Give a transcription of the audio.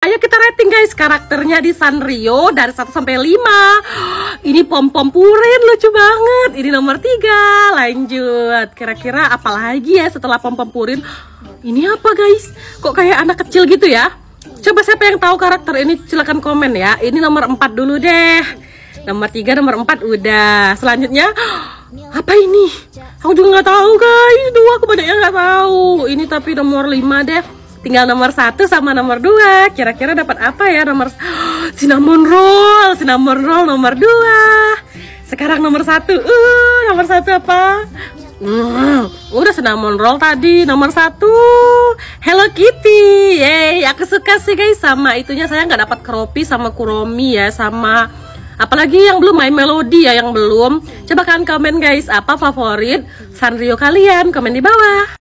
Ayo kita rating guys karakternya di Sanrio dari 1 sampai 5. Ini pom-pom purin lucu banget. Ini nomor 3. Lanjut. Kira-kira apa lagi ya setelah pom-pom purin? Ini apa guys? Kok kayak anak kecil gitu ya? Coba siapa yang tahu karakter ini silahkan komen ya. Ini nomor 4 dulu deh. Nomor 3, nomor 4 udah. Selanjutnya apa ini? Aku juga nggak tahu guys. Dua aku banyak yang nggak tahu. Ini tapi nomor 5 deh tinggal nomor satu sama nomor dua kira-kira dapat apa ya nomor cinnamon roll cinnamon roll nomor dua sekarang nomor satu uh nomor satu apa Mm, udah cinnamon roll tadi nomor satu Hello Kitty Yeay, aku suka sih guys sama itunya saya nggak dapat keropi sama kuromi ya sama apalagi yang belum main melodi ya yang belum coba kalian komen guys apa favorit Sanrio kalian komen di bawah